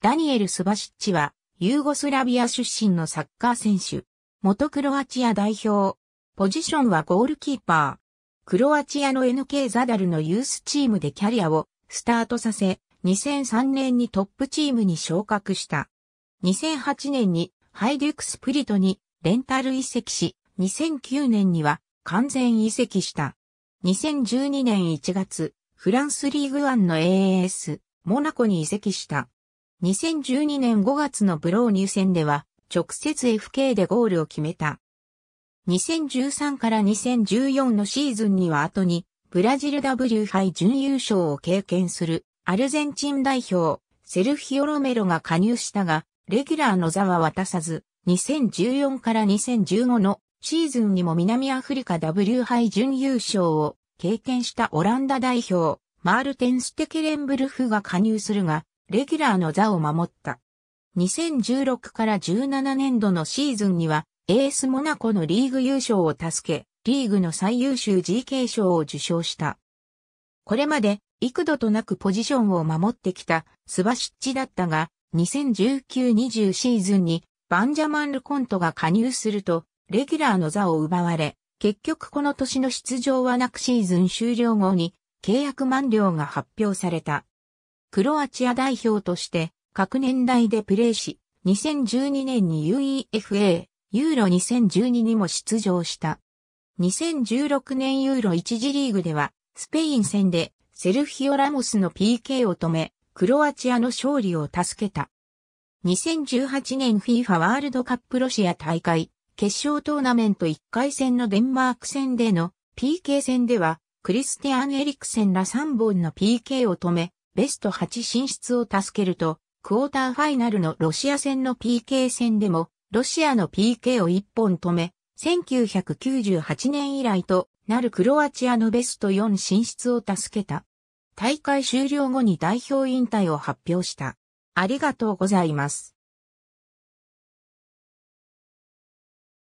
ダニエル・スバシッチは、ユーゴスラビア出身のサッカー選手。元クロアチア代表。ポジションはゴールキーパー。クロアチアの NK ザダルのユースチームでキャリアをスタートさせ、2003年にトップチームに昇格した。2008年にハイデュクスプリトにレンタル移籍し、2009年には完全移籍した。2012年1月、フランスリーグワンの AS、モナコに移籍した。2012年5月のブロー入選では、直接 FK でゴールを決めた。2013から2014のシーズンには後に、ブラジル W 杯準優勝を経験する、アルゼンチン代表、セルヒオ・ロメロが加入したが、レギュラーの座は渡さず、2014から2015のシーズンにも南アフリカ W 杯準優勝を経験したオランダ代表、マールテン・ステケレンブルフが加入するが、レギュラーの座を守った。2016から17年度のシーズンには、エースモナコのリーグ優勝を助け、リーグの最優秀 GK 賞を受賞した。これまで幾度となくポジションを守ってきたスバシッチだったが、2019-20シーズンにバンジャマン・ルコントが加入すると、レギュラーの座を奪われ、結局この年の出場はなくシーズン終了後に契約満了が発表された。クロアチア代表として各年代でプレーし、2012年に UEFA、ユーロ2012にも出場した。2016年ユーロ1次リーグでは、スペイン戦でセルフィオ・ラモスの PK を止め、クロアチアの勝利を助けた。2018年 FIFA ワールドカップロシア大会決勝トーナメント1回戦のデンマーク戦での PK 戦ではクリスティアン・エリクセンら3本の PK を止め、ベスト8進出を助けると、クォーターファイナルのロシア戦の PK 戦でも、ロシアの PK を1本止め、1998年以来となるクロアチアのベスト4進出を助けた。大会終了後に代表引退を発表した。ありがとうございます。